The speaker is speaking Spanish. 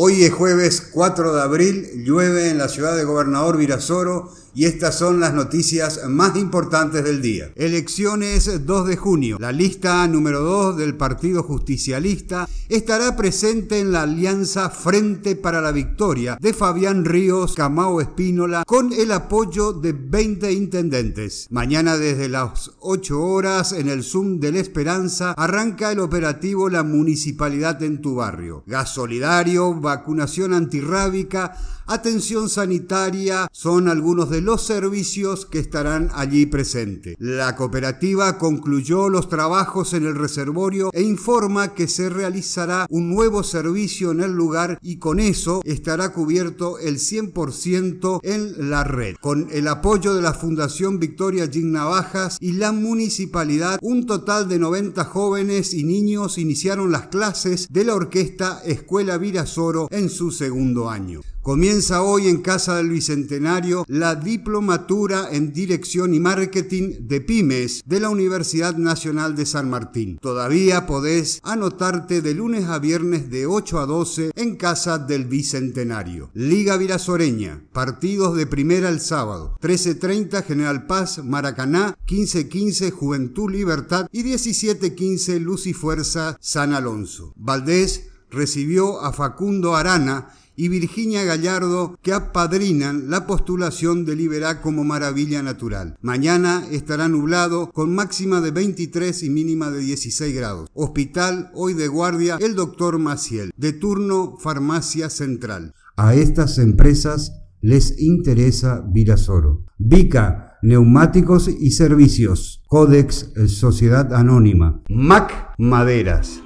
Hoy es jueves 4 de abril, llueve en la ciudad de Gobernador Virasoro y estas son las noticias más importantes del día. Elecciones 2 de junio. La lista número 2 del Partido Justicialista estará presente en la alianza Frente para la Victoria de Fabián Ríos Camao Espínola con el apoyo de 20 intendentes. Mañana desde las 8 horas en el Zoom de la Esperanza arranca el operativo La Municipalidad en tu barrio. Gas solidario vacunación antirrábica, atención sanitaria, son algunos de los servicios que estarán allí presentes. La cooperativa concluyó los trabajos en el reservorio e informa que se realizará un nuevo servicio en el lugar y con eso estará cubierto el 100% en la red. Con el apoyo de la Fundación Victoria Jim Navajas y la municipalidad, un total de 90 jóvenes y niños iniciaron las clases de la orquesta Escuela Virasoro en su segundo año. Comienza hoy en Casa del Bicentenario la diplomatura en Dirección y Marketing de Pymes de la Universidad Nacional de San Martín. Todavía podés anotarte de lunes a viernes de 8 a 12 en Casa del Bicentenario. Liga Virasoreña, partidos de primera el sábado, 13.30 General Paz, Maracaná, 15.15 Juventud Libertad y 17.15 Luz y Fuerza San Alonso. Valdés recibió a Facundo Arana y Virginia Gallardo que apadrinan la postulación de Liberá como maravilla natural. Mañana estará nublado con máxima de 23 y mínima de 16 grados. Hospital hoy de guardia el doctor Maciel, de turno Farmacia Central. A estas empresas les interesa Virasoro. Vica, neumáticos y servicios. Codex, eh, Sociedad Anónima. Mac, maderas.